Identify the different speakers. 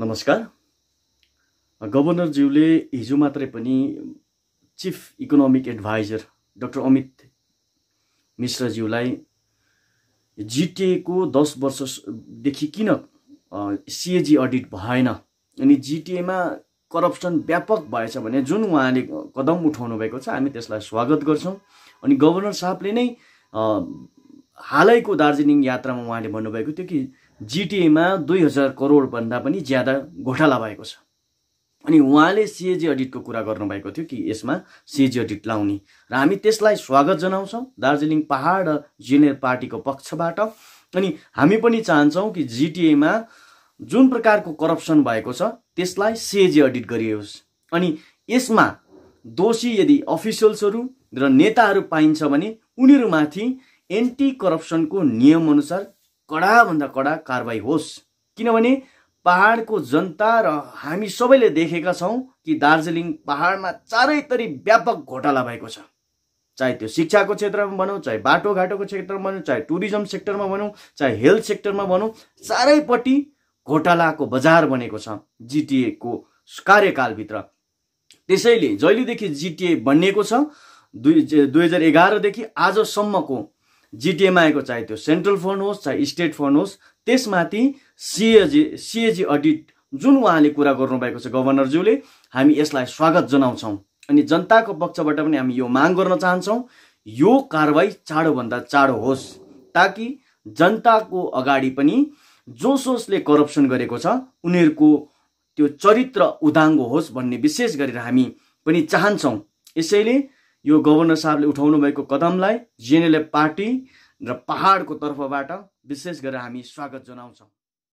Speaker 1: नमस्कार गभर्नरज्यूले हिजो मात्रै पनि chief economic adviser doctor Amit मिश्रज्यूलाई जिटिएको दस वर्षदेखि किन सिएजी अडिट भएन अनि जिटिएमा करप्सन व्यापक भएछ भने जुन उहाँले कदम उठाउनु भएको छ हामी त्यसलाई स्वागत गर्छौँ अनि गभर्नर साहबले नै हालैको दार्जिलिङ यात्रामा उहाँले भन्नुभएको थियो कि जिटिएमा दुई हजार करोडभन्दा पनि ज्यादा घोटाला भएको छ अनि उहाँले सिएजी अडिटको कुरा गर्नुभएको थियो कि यसमा सिएजी अडिट लाउने र हामी त्यसलाई स्वागत जनाउँछौँ दार्जिलिङ पहाड र जिनेर पार्टीको पक्षबाट अनि हामी पनि चाहन्छौँ कि जिटिएमा जुन प्रकारको करप्सन भएको छ त्यसलाई सिएजी अडिट गरियोस् अनि यसमा दोषी यदि अफिसियल्सहरू र नेताहरू पाइन्छ भने उनीहरूमाथि एन्टी करप्सनको नियमअनुसार कडाभन्दा कडा कारवाही होस् किनभने पहाडको जनता र हामी सबैले देखेका छौँ कि दार्जिलिङ पहाडमा चारैतरी व्यापक घोटाला भएको छ चाहे त्यो शिक्षाको क्षेत्रमा भनौँ चाहे बाटोघाटोको क्षेत्रमा भनौँ चाहे टुरिज्म सेक्टरमा भनौँ चाहे हेल्थ सेक्टरमा भनौँ चारैपट्टि घोटालाको बजार बनेको छ जिटिएको कार्यकालभित्र त्यसैले जहिलेदेखि जिटिए बनिएको छ दुई दुई हजार एघारदेखि आजसम्मको जिटिएमआईको चाहे त्यो सेन्ट्रल फन्ड होस् चाहे स्टेट फन्ड होस् त्यसमाथि सिएजी सिएजी अडिट जुन उहाँले कुरा गर्नुभएको छ गभर्नरज्यूले हामी यसलाई स्वागत जनाउँछौँ अनि जनताको पक्षबाट पनि हामी यो माग गर्न चाहन्छौँ यो कारवाही चाँडोभन्दा चाँडो होस् ताकि जनताको अगाडि पनि जो जोसोसले करप्सन गरेको छ उनीहरूको त्यो चरित्र उदाङ्गो होस् भन्ने विशेष गरेर हामी पनि चाहन्छौँ यसैले यो गभर्नर साहबले उठाउनु भएको कदमलाई जिएनएलएफ पार्टी र पहाडको तर्फबाट विशेष गरेर हामी स्वागत जनाउँछौँ